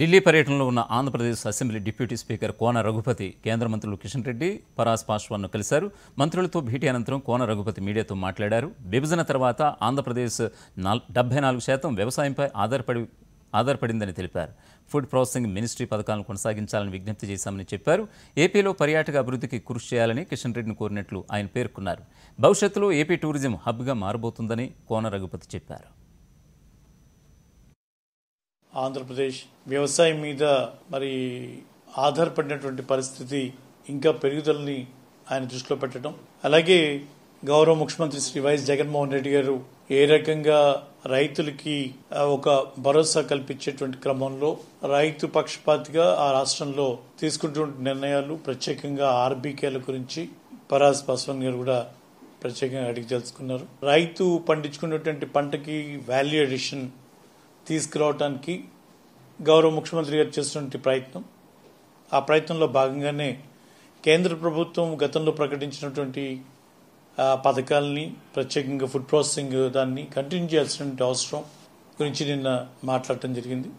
ఢిల్లీ పర్యటనలో ఉన్న Andhra Pradesh assembly deputy speaker Kona Raghupathi కేంద్ర మంత్రులు కిషన్ రెడ్డి పరాస్ పాశ్వాన్ను కలిశారు మంత్రులతో భేటీ అనంతరం కోన రఘుపతి మీడియాతో మాట్లాడారు విభజన తర్వాత ఆంధ్రప్రదేశ్ నాల్ డెబ్బై నాలుగు శాతం వ్యవసాయంపై ఆధారపడి ఆధారపడిందని తెలిపారు ఫుడ్ ప్రాసెసింగ్ మినిస్ట్రీ పథకాలను కొనసాగించాలని విజ్ఞప్తి చేశామని చెప్పారు ఏపీలో పర్యాటక అభివృద్ధికి కృషి చేయాలని కిషన్ రెడ్డిని కోరినట్లు ఆయన పేర్కొన్నారు భవిష్యత్తులో ఏపీ టూరిజం హబ్గా మారబోతుందని కోన రఘుపతి చెప్పారు ఆంధ్రప్రదేశ్ వ్యవసాయం మీద మరి ఆధారపడినటువంటి పరిస్థితి ఇంకా పెరుగుదలని ఆయన దృష్టిలో పెట్టడం అలాగే గౌరవ ముఖ్యమంత్రి శ్రీ వైఎస్ జగన్మోహన్ రెడ్డి గారు ఏ రకంగా రైతులకి ఒక భరోసా కల్పించేటువంటి క్రమంలో రైతు పక్షపాతిగా ఆ రాష్ట్రంలో తీసుకుంటున్న నిర్ణయాలు ప్రత్యేకంగా ఆర్బీకేల గురించి పరాజ్ పాస్వాన్ గారు కూడా ప్రత్యేకంగా అడిగి తెలుసుకున్నారు రైతు పండించుకున్నటువంటి పంటకి వాల్యూ అడిషన్ తీసుకురావడానికి గౌరవ ముఖ్యమంత్రి గారు చేస్తున్నటువంటి ప్రయత్నం ఆ ప్రయత్నంలో భాగంగానే కేంద్ర ప్రభుత్వం గతంలో ప్రకటించినటువంటి పథకాలని ప్రత్యేకంగా ఫుడ్ ప్రాసెసింగ్ దాన్ని కంటిన్యూ చేయాల్సినటువంటి అవసరం గురించి నిన్న మాట్లాడటం జరిగింది